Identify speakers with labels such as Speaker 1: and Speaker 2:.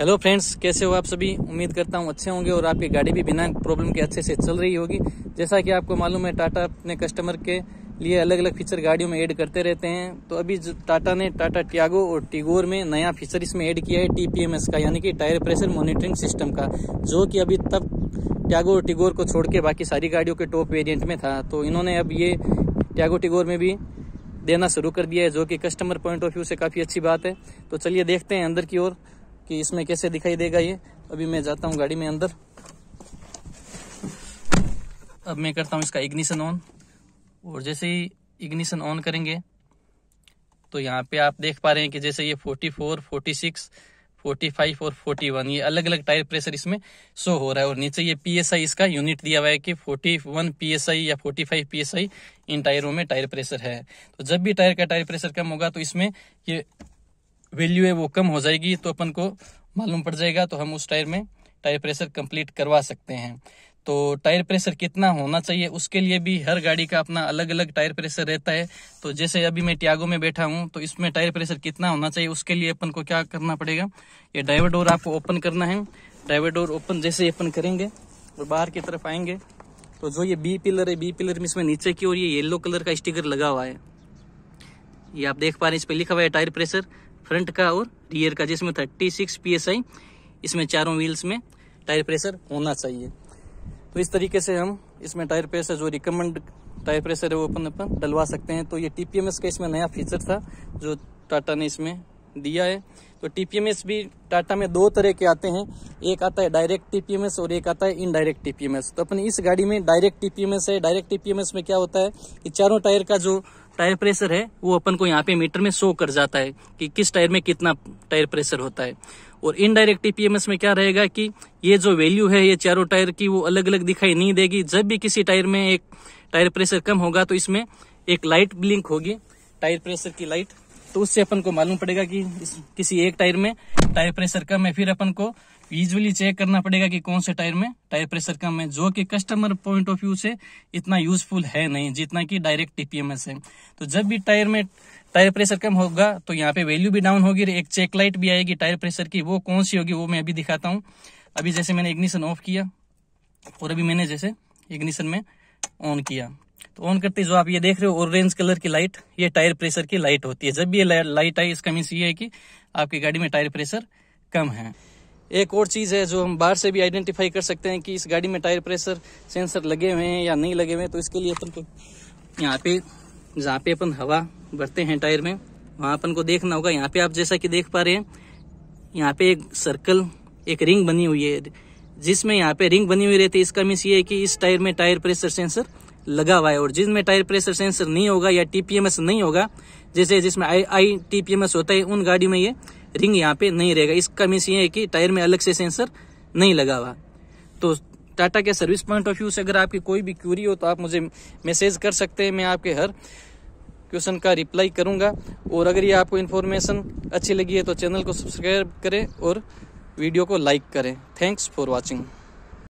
Speaker 1: hello friends कैसे हो आप सभी उम्मीद करता हूँ अच्छे होंगे और आपकी गाड़ी भी बिना प्रॉब्लम के अच्छे से चल रही होगी जैसा कि आपको मालूम है टाटा अपने कस्टमर के लिए अलग अलग फीचर गाड़ियों में ऐड करते रहते हैं तो अभी टाटा ने टाटा टियागो और टिगोर में नया फीचर इसमें ऐड किया है टीपीएमएस का यानी कि टायर प्रेशर मॉनिटरिंग सिस्टम का जो कि अभी तब टियागो और टिगोर को छोड़ के बाकी सारी गाड़ियों के टॉप वेरियंट में था तो इन्होंने अब ये टियागो टिगोर में भी देना शुरू कर दिया है जो कि कस्टमर पॉइंट ऑफ व्यू से काफ़ी अच्छी बात है तो चलिए देखते हैं अंदर की ओर कि इसमें कैसे दिखाई देगा ये अभी मैं जाता हूँ गाड़ी में अंदर अब मैं करता हूँ इसका इग्निशन ऑन और जैसे ही इग्निशन ऑन करेंगे तो यहाँ पे आप देख पा रहे हैं कि जैसे ये 44, 46, 45 और 41 ये अलग अलग टायर प्रेशर इसमें शो हो रहा है और नीचे ये पी इसका यूनिट दिया हुआ है कि 41 वन या 45 फाइव इन टायरों में टायर प्रेशर है तो जब भी टायर का टायर प्रेशर कम होगा तो इसमें ये वैल्यू है वो कम हो जाएगी तो अपन को मालूम पड़ जाएगा तो हम उस टायर में टायर प्रेशर कंप्लीट करवा सकते हैं तो टायर प्रेशर कितना होना चाहिए उसके लिए भी हर गाड़ी का अपना अलग अलग टायर प्रेशर रहता है तो जैसे अभी मैं टियागो में बैठा हूँ तो इसमें टायर प्रेशर कितना होना चाहिए उसके लिए अपन को क्या करना पड़ेगा ये ड्राइवर डोर आपको ओपन करना है ड्राइवर डोर ओपन जैसे ओपन करेंगे और बाहर की तरफ आएंगे तो जो ये बी पिलर है बी पिलर में इसमें नीचे की ओर ये येलो कलर का स्टिकर लगा हुआ है ये आप देख पा रहे हैं इस पर लिखा हुआ है टायर प्रेशर फ्रंट का और रियर का जिसमें thirty six P S I इसमें चारों व्हील्स में टायर प्रेशर होना चाहिए तो इस तरीके से हम इसमें टायर प्रेशर जो रिकमेंड टायर प्रेशर है वो अपन अपन डलवा सकते हैं तो ये टी पी एम एस का इसमें नया फीचर था जो टाटा ने इसमें दिया है तो टी पी एम एस भी टाटा में दो तरह के आते हैं एक आता है direct T P M S और एक आता है indirect T P M S तो अपन इस गाड़ी में direct T P M S है direct T P M S में क्या होता है कि चारों टायर का जो टायर प्रेशर है वो अपन को यहाँ पे मीटर में शो कर जाता है कि किस टायर में कितना टायर प्रेशर होता है और इनडायरेक्ट ईपीएमएस में क्या रहेगा कि ये जो वैल्यू है ये चारों टायर की वो अलग अलग दिखाई नहीं देगी जब भी किसी टायर में एक टायर प्रेशर कम होगा तो इसमें एक लाइट ब्लिंक होगी टायर प्रेशर की लाइट तो उससे अपन को मालूम पड़ेगा कि इस, किसी एक टायर में टायर प्रेशर कम है फिर अपन को विजुअली चेक करना पड़ेगा कि कौन से टायर में टायर प्रेशर कम है जो कि कस्टमर पॉइंट ऑफ व्यू से इतना यूजफुल है नहीं जितना कि डायरेक्ट टीपीएमएस है तो जब भी टायर में टायर प्रेशर कम होगा तो यहाँ पे वैल्यू भी डाउन होगी एक चेक लाइट भी आएगी टायर प्रेशर की वो कौन सी होगी वो मैं अभी दिखाता हूँ अभी जैसे मैंने इग्निशन ऑफ किया और अभी मैंने जैसे इग्निशन में ऑन किया तो ऑन करते जो आप ये देख रहे हो ऑरेंज कलर की लाइट ये टायर प्रेशर की लाइट होती है जब ये लाइट आई इसका मीन्स ये है कि आपकी गाड़ी में टायर प्रेशर कम है एक और चीज़ है जो हम बाहर से भी आइडेंटिफाई कर सकते हैं कि इस गाड़ी में टायर प्रेशर सेंसर लगे हुए हैं या नहीं लगे हुए हैं तो इसके लिए अपन को यहाँ पे जहाँ पे अपन हवा भरते हैं टायर में वहाँ अपन को देखना होगा यहाँ पे आप जैसा कि देख पा रहे हैं यहाँ पे एक सर्कल एक रिंग बनी हुई है जिसमें यहाँ पे रिंग बनी हुई रहती है इसका मीन्स ये है कि इस टायर में टायर प्रेशर सेंसर लगा हुआ है और जिसमें टायर प्रेशर सेंसर नहीं होगा या टीपीएमएस नहीं होगा जैसे जिसमें आई टीपीएमएस होता है उन गाड़ी में ये रिंग यहाँ पे नहीं रहेगा इसका मीन्स ये है कि टायर में अलग से सेंसर नहीं लगा हुआ तो टाटा के सर्विस पॉइंट ऑफ व्यू से अगर आपकी कोई भी क्यूरी हो तो आप मुझे मैसेज कर सकते हैं मैं आपके हर क्वेश्चन का रिप्लाई करूंगा और अगर ये आपको इन्फॉर्मेशन अच्छी लगी है तो चैनल को सब्सक्राइब करें और वीडियो को लाइक करें थैंक्स फॉर वॉचिंग